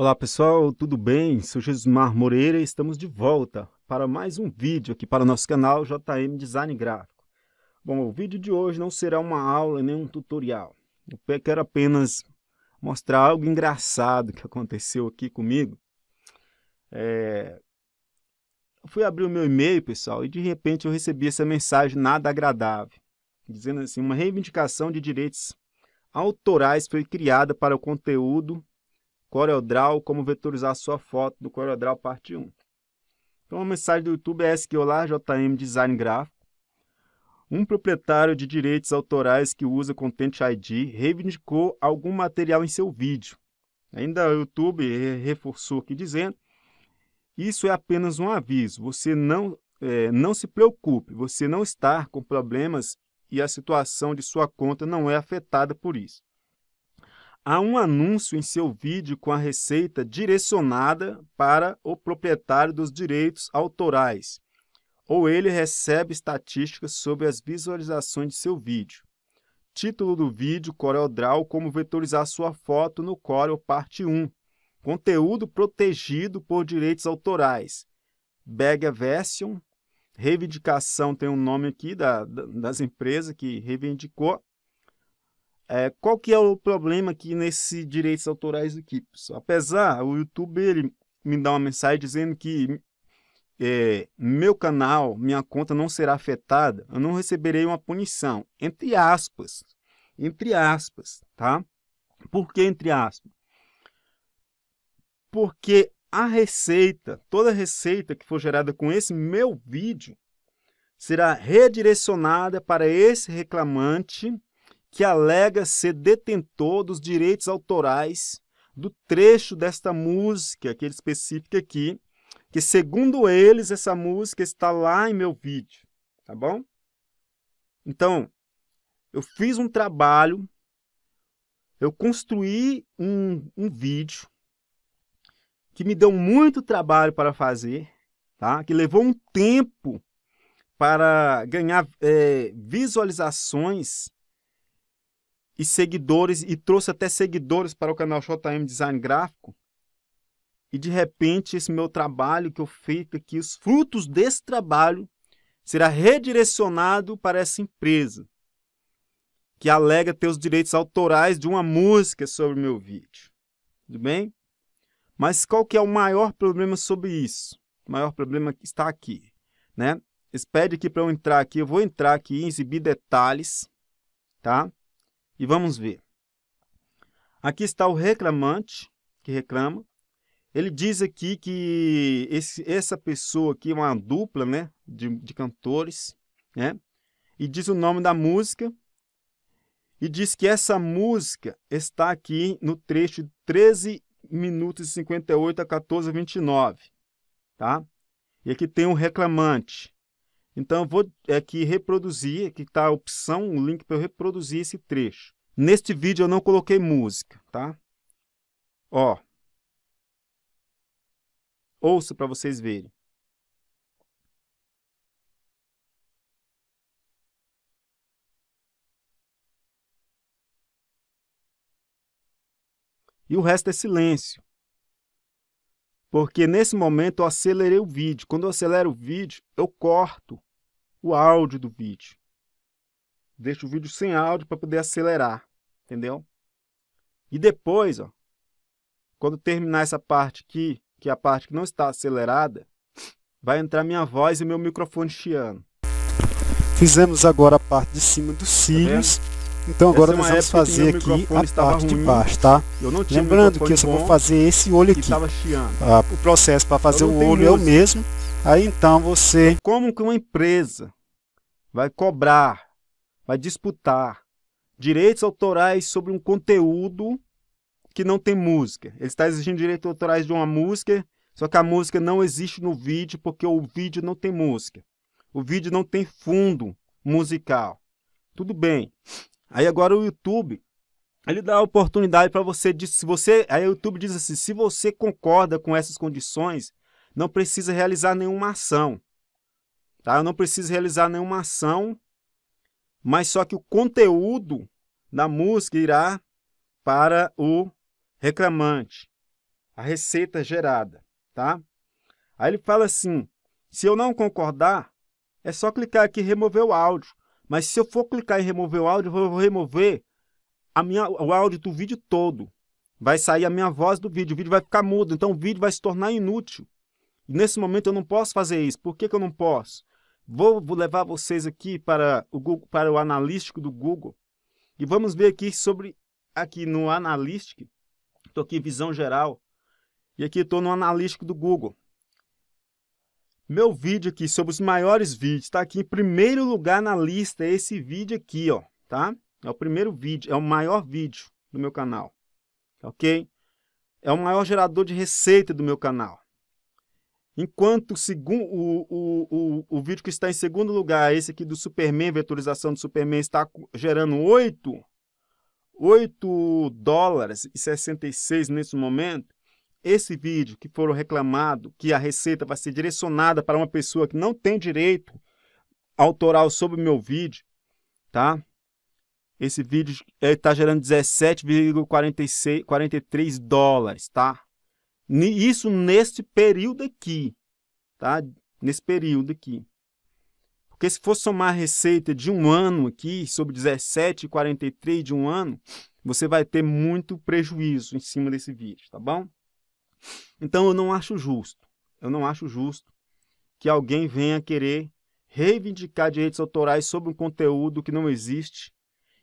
Olá pessoal, tudo bem? Sou Jesusmar Moreira e estamos de volta para mais um vídeo aqui para o nosso canal JM Design Gráfico. Bom, o vídeo de hoje não será uma aula nem um tutorial. Eu quero apenas mostrar algo engraçado que aconteceu aqui comigo. É... Eu fui abrir o meu e-mail, pessoal, e de repente eu recebi essa mensagem nada agradável, dizendo assim, uma reivindicação de direitos autorais foi criada para o conteúdo CorelDRAW, é como vetorizar sua foto do CorelDRAW é parte 1. Então a mensagem do YouTube é essa olá, JM Design Gráfico. Um proprietário de direitos autorais que usa Content ID reivindicou algum material em seu vídeo. Ainda o YouTube reforçou aqui dizendo: Isso é apenas um aviso, você não, é, não se preocupe, você não está com problemas e a situação de sua conta não é afetada por isso há um anúncio em seu vídeo com a receita direcionada para o proprietário dos direitos autorais, ou ele recebe estatísticas sobre as visualizações de seu vídeo. Título do vídeo CorelDRAW como vetorizar sua foto no Corel parte 1. Conteúdo protegido por direitos autorais. Bag Version. Reivindicação tem um nome aqui da, das empresas que reivindicou é, qual que é o problema aqui nesse direitos autorais aqui, pessoal? Apesar, o YouTube ele me dá uma mensagem dizendo que é, meu canal, minha conta não será afetada, eu não receberei uma punição, entre aspas, entre aspas, tá? Por que entre aspas? Porque a receita, toda receita que for gerada com esse meu vídeo, será redirecionada para esse reclamante que alega ser detentor dos direitos autorais do trecho desta música, é aquele específico aqui, que segundo eles essa música está lá em meu vídeo, tá bom? Então, eu fiz um trabalho, eu construí um, um vídeo que me deu muito trabalho para fazer, tá? que levou um tempo para ganhar é, visualizações e seguidores, e trouxe até seguidores para o canal JM Design Gráfico. E de repente, esse meu trabalho que eu feito aqui, os frutos desse trabalho, será redirecionado para essa empresa, que alega ter os direitos autorais de uma música sobre o meu vídeo. Tudo bem? Mas qual que é o maior problema sobre isso? O maior problema está aqui, né? Eles pedem aqui para eu entrar aqui, eu vou entrar aqui e exibir detalhes, tá? E vamos ver. Aqui está o reclamante, que reclama. Ele diz aqui que esse, essa pessoa aqui é uma dupla né, de, de cantores, né? E diz o nome da música. E diz que essa música está aqui no trecho 13 minutos e 58 a 14 29, tá? E aqui tem um reclamante. Então, eu vou é, aqui reproduzir, aqui está a opção, o um link para eu reproduzir esse trecho. Neste vídeo eu não coloquei música, tá? Ó. Ouça para vocês verem. E o resto é silêncio porque nesse momento eu acelerei o vídeo. Quando eu acelero o vídeo, eu corto o áudio do vídeo. Deixo o vídeo sem áudio para poder acelerar, entendeu? E depois, ó, quando terminar essa parte aqui, que é a parte que não está acelerada, vai entrar minha voz e meu microfone chiando. Fizemos agora a parte de cima dos tá cílios. Tá então agora é nós vamos fazer aqui a parte ruim, de baixo, tá? Lembrando que eu só vou fazer esse olho aqui. Ah, o processo para fazer o olho é o mesmo. Aí então você... Como que uma empresa vai cobrar, vai disputar direitos autorais sobre um conteúdo que não tem música? Ele está exigindo direitos autorais de uma música, só que a música não existe no vídeo porque o vídeo não tem música. O vídeo não tem fundo musical. Tudo bem. Aí agora o YouTube, ele dá a oportunidade para você, de, se você, aí o YouTube diz assim, se você concorda com essas condições, não precisa realizar nenhuma ação. Tá? Eu não preciso realizar nenhuma ação, mas só que o conteúdo da música irá para o reclamante, a receita gerada, tá? Aí ele fala assim: se eu não concordar, é só clicar aqui remover o áudio. Mas se eu for clicar em remover o áudio, eu vou remover a minha, o áudio do vídeo todo. Vai sair a minha voz do vídeo, o vídeo vai ficar mudo, então o vídeo vai se tornar inútil. E nesse momento eu não posso fazer isso. Por que, que eu não posso? Vou, vou levar vocês aqui para o, Google, para o analístico do Google e vamos ver aqui sobre, aqui no analístico, estou aqui visão geral, e aqui estou no analístico do Google. Meu vídeo aqui sobre os maiores vídeos está aqui em primeiro lugar na lista, é esse vídeo aqui, ó, tá? É o primeiro vídeo, é o maior vídeo do meu canal, ok? É o maior gerador de receita do meu canal. Enquanto o, o, o, o vídeo que está em segundo lugar, esse aqui do Superman, vetorização do Superman, está gerando 8, 8 dólares e 66 nesse momento, esse vídeo que foram reclamado que a receita vai ser direcionada para uma pessoa que não tem direito autoral sobre o meu vídeo, tá? Esse vídeo está é, gerando 17,43 dólares, tá? Isso neste período aqui, tá? Nesse período aqui. Porque se for somar a receita de um ano aqui, sobre 17,43 de um ano, você vai ter muito prejuízo em cima desse vídeo, tá bom? Então eu não acho justo, eu não acho justo que alguém venha querer reivindicar direitos autorais sobre um conteúdo que não existe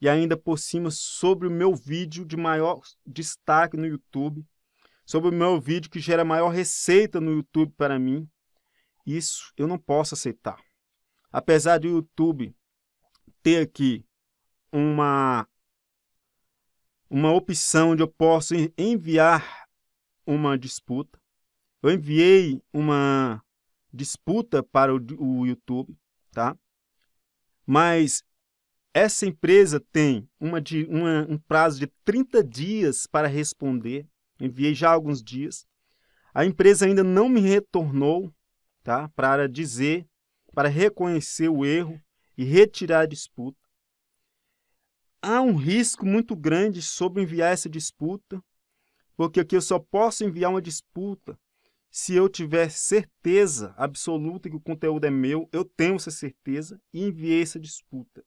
e ainda por cima sobre o meu vídeo de maior destaque no YouTube, sobre o meu vídeo que gera maior receita no YouTube para mim. Isso eu não posso aceitar. Apesar do YouTube ter aqui uma uma opção onde eu posso enviar uma disputa. Eu enviei uma disputa para o, o YouTube, tá? Mas essa empresa tem uma, uma, um prazo de 30 dias para responder. Enviei já alguns dias. A empresa ainda não me retornou tá? para dizer, para reconhecer o erro e retirar a disputa. Há um risco muito grande sobre enviar essa disputa porque aqui eu só posso enviar uma disputa se eu tiver certeza absoluta que o conteúdo é meu, eu tenho essa certeza e enviei essa disputa.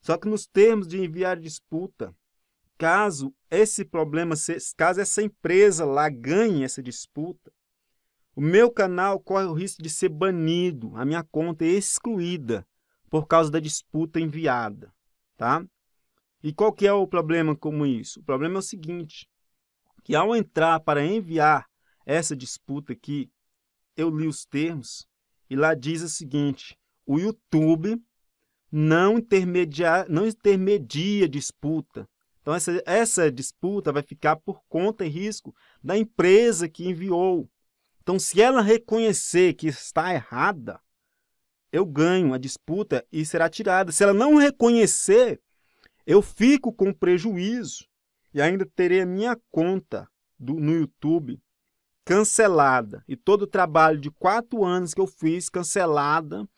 Só que nos termos de enviar disputa, caso esse problema, caso essa empresa lá ganhe essa disputa, o meu canal corre o risco de ser banido, a minha conta é excluída por causa da disputa enviada, tá? E qual que é o problema como isso? O problema é o seguinte, que ao entrar para enviar essa disputa aqui, eu li os termos e lá diz o seguinte: o YouTube não intermedia, não intermedia disputa. Então, essa, essa disputa vai ficar por conta e risco da empresa que enviou. Então, se ela reconhecer que está errada, eu ganho a disputa e será tirada. Se ela não reconhecer, eu fico com prejuízo e ainda terei a minha conta do, no YouTube cancelada e todo o trabalho de quatro anos que eu fiz cancelada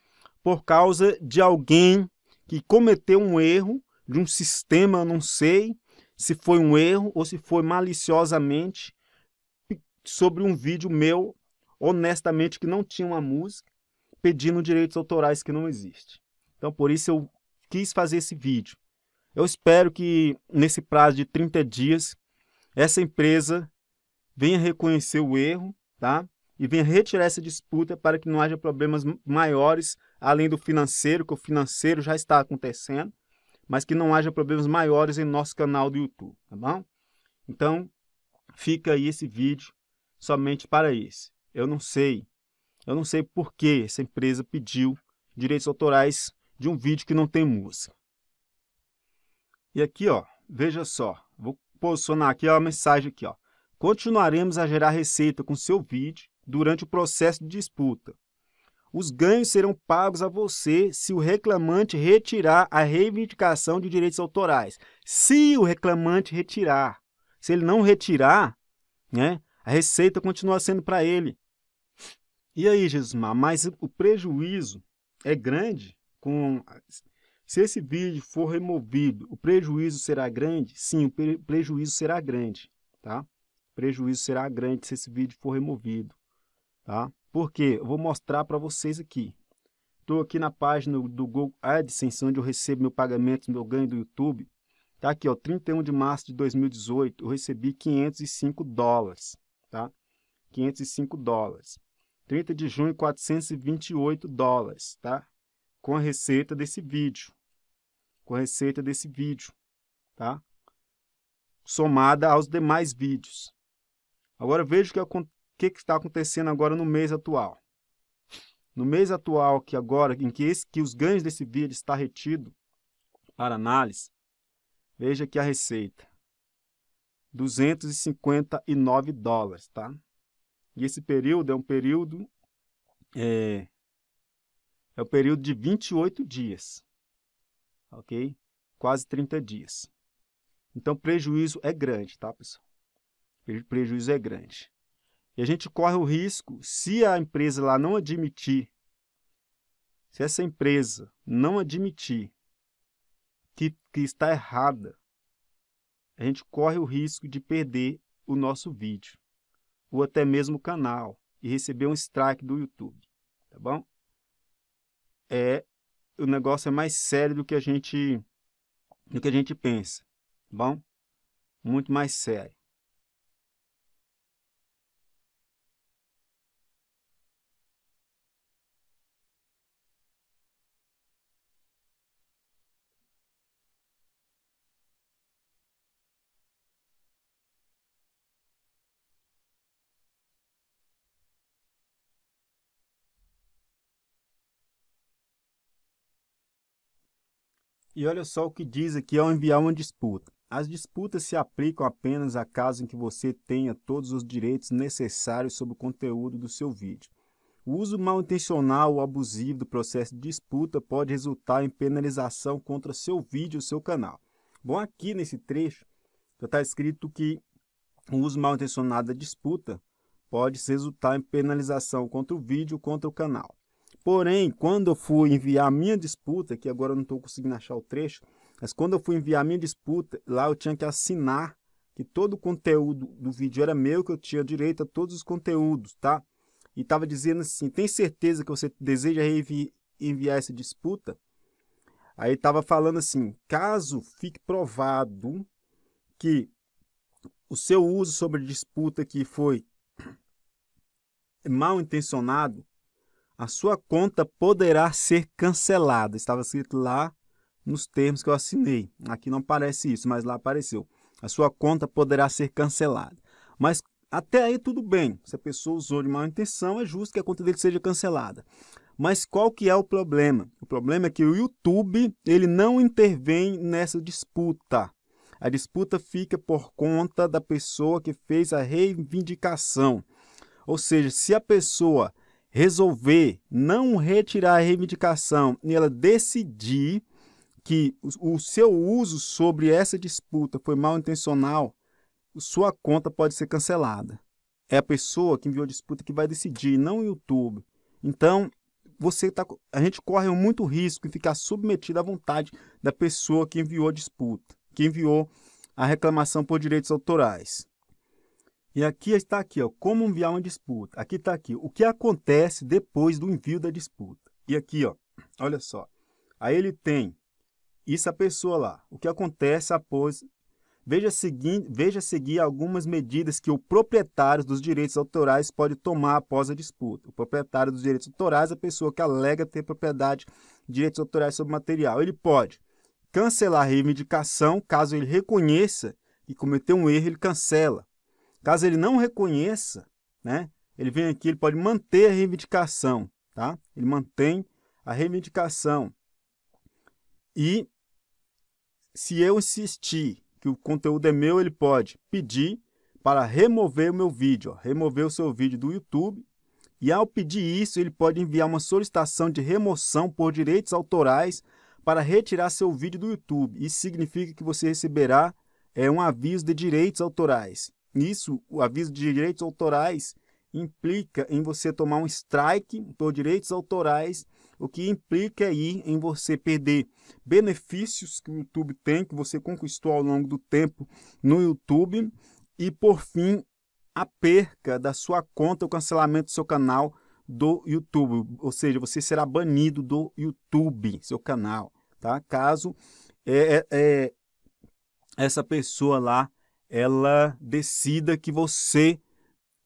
por causa de alguém que cometeu um erro de um sistema, eu não sei se foi um erro ou se foi maliciosamente sobre um vídeo meu, honestamente, que não tinha uma música, pedindo direitos autorais que não existe. Então, por isso eu quis fazer esse vídeo. Eu espero que nesse prazo de 30 dias essa empresa venha reconhecer o erro, tá? E venha retirar essa disputa para que não haja problemas maiores além do financeiro, que o financeiro já está acontecendo, mas que não haja problemas maiores em nosso canal do YouTube, tá bom? Então, fica aí esse vídeo somente para isso. Eu não sei, eu não sei por que essa empresa pediu direitos autorais de um vídeo que não tem música. E aqui, ó, veja só, vou posicionar aqui a mensagem aqui, ó. Continuaremos a gerar receita com seu vídeo durante o processo de disputa. Os ganhos serão pagos a você se o reclamante retirar a reivindicação de direitos autorais. Se o reclamante retirar. Se ele não retirar, né, a receita continua sendo para ele. E aí, Jesus, mas o prejuízo é grande com se esse vídeo for removido, o prejuízo será grande? Sim, o prejuízo será grande, tá? O prejuízo será grande se esse vídeo for removido, tá? Porque eu vou mostrar para vocês aqui. Estou aqui na página do Google AdSense, onde eu recebo meu pagamento, meu ganho do YouTube. Tá aqui, ó, 31 de março de 2018, eu recebi 505 dólares, tá? 505 dólares. 30 de junho, 428 dólares, tá? Com a receita desse vídeo, com a receita desse vídeo, tá? Somada aos demais vídeos. Agora veja o que, que, que está acontecendo agora no mês atual. No mês atual, que agora, em que, esse, que os ganhos desse vídeo está retido para análise, veja que a receita. 259 dólares, tá? E esse período é um período é, é o um período de 28 dias ok? Quase 30 dias. Então, prejuízo é grande, tá, pessoal? Prejuízo é grande. E a gente corre o risco, se a empresa lá não admitir, se essa empresa não admitir que, que está errada, a gente corre o risco de perder o nosso vídeo, ou até mesmo o canal, e receber um strike do YouTube, tá bom? É o negócio é mais sério do que a gente do que a gente pensa, tá bom? Muito mais sério. E olha só o que diz aqui ao enviar uma disputa. As disputas se aplicam apenas a caso em que você tenha todos os direitos necessários sobre o conteúdo do seu vídeo. O uso mal intencional ou abusivo do processo de disputa pode resultar em penalização contra seu vídeo ou seu canal. Bom, aqui nesse trecho já está escrito que o uso mal intencionado da disputa pode resultar em penalização contra o vídeo ou contra o canal. Porém, quando eu fui enviar minha disputa, que agora eu não estou conseguindo achar o trecho, mas quando eu fui enviar minha disputa, lá eu tinha que assinar que todo o conteúdo do vídeo era meu, que eu tinha direito a todos os conteúdos, tá? E estava dizendo assim, tem certeza que você deseja enviar essa disputa? Aí estava falando assim, caso fique provado que o seu uso sobre a disputa que foi mal intencionado, a sua conta poderá ser cancelada. Estava escrito lá nos termos que eu assinei. Aqui não aparece isso, mas lá apareceu. A sua conta poderá ser cancelada. Mas até aí tudo bem. Se a pessoa usou de má intenção, é justo que a conta dele seja cancelada. Mas qual que é o problema? O problema é que o YouTube ele não intervém nessa disputa. A disputa fica por conta da pessoa que fez a reivindicação. Ou seja, se a pessoa resolver não retirar a reivindicação e ela decidir que o seu uso sobre essa disputa foi mal intencional, sua conta pode ser cancelada. É a pessoa que enviou a disputa que vai decidir, não o YouTube. Então, você tá, a gente corre muito risco em ficar submetido à vontade da pessoa que enviou a disputa, que enviou a reclamação por direitos autorais. E aqui está aqui, ó, como enviar uma disputa. Aqui está aqui, o que acontece depois do envio da disputa. E aqui, ó, olha só, aí ele tem isso a pessoa lá, o que acontece após... Veja seguir, veja seguir algumas medidas que o proprietário dos direitos autorais pode tomar após a disputa. O proprietário dos direitos autorais é a pessoa que alega ter propriedade de direitos autorais sobre material. Ele pode cancelar a reivindicação, caso ele reconheça que cometeu um erro, ele cancela Caso ele não reconheça, né, ele vem aqui, ele pode manter a reivindicação, tá? Ele mantém a reivindicação. E se eu insistir que o conteúdo é meu, ele pode pedir para remover o meu vídeo, ó, remover o seu vídeo do YouTube. E ao pedir isso, ele pode enviar uma solicitação de remoção por direitos autorais para retirar seu vídeo do YouTube. Isso significa que você receberá é, um aviso de direitos autorais. Isso, o aviso de direitos autorais implica em você tomar um strike por direitos autorais, o que implica aí em você perder benefícios que o YouTube tem, que você conquistou ao longo do tempo no YouTube, e por fim, a perca da sua conta, o cancelamento do seu canal do YouTube, ou seja, você será banido do YouTube, seu canal, tá? Caso é, é, é essa pessoa lá ela decida que você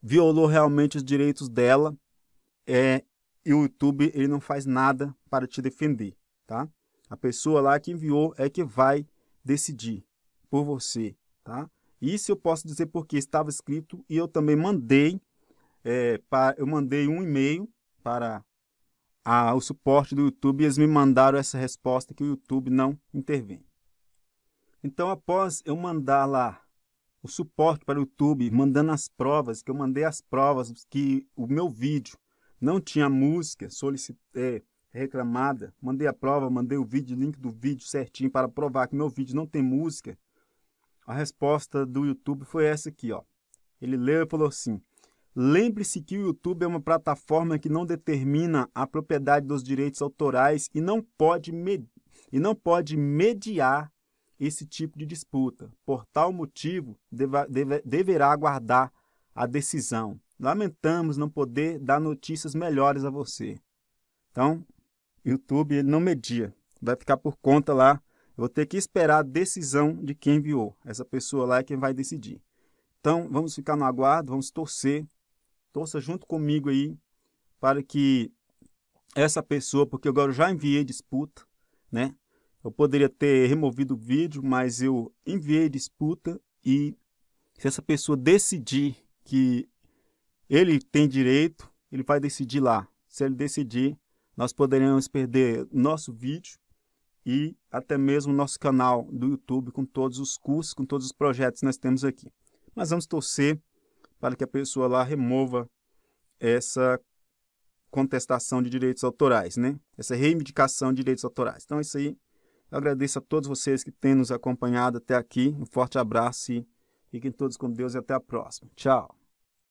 violou realmente os direitos dela é, e o YouTube ele não faz nada para te defender, tá? A pessoa lá que enviou é que vai decidir por você, tá? Isso eu posso dizer porque estava escrito e eu também mandei, é, para, eu mandei um e-mail para a, o suporte do YouTube e eles me mandaram essa resposta que o YouTube não intervém. Então, após eu mandar lá o suporte para o YouTube, mandando as provas, que eu mandei as provas, que o meu vídeo não tinha música solicit... É, reclamada, mandei a prova, mandei o vídeo, link do vídeo certinho para provar que meu vídeo não tem música. A resposta do YouTube foi essa aqui, ó. Ele leu e falou assim: Lembre-se que o YouTube é uma plataforma que não determina a propriedade dos direitos autorais e não pode, e não pode mediar esse tipo de disputa. Por tal motivo, deva, deve, deverá aguardar a decisão. Lamentamos não poder dar notícias melhores a você. Então, YouTube ele não media. Vai ficar por conta lá. Eu vou ter que esperar a decisão de quem enviou. Essa pessoa lá é quem vai decidir. Então, vamos ficar no aguardo, vamos torcer. Torça junto comigo aí para que essa pessoa, porque agora eu já enviei disputa, né? Eu poderia ter removido o vídeo, mas eu enviei disputa e se essa pessoa decidir que ele tem direito, ele vai decidir lá. Se ele decidir, nós poderemos perder nosso vídeo e até mesmo nosso canal do YouTube com todos os cursos, com todos os projetos que nós temos aqui. Mas vamos torcer para que a pessoa lá remova essa contestação de direitos autorais, né? Essa reivindicação de direitos autorais. Então, é isso aí agradeço a todos vocês que têm nos acompanhado até aqui. Um forte abraço e fiquem todos com Deus e até a próxima. Tchau.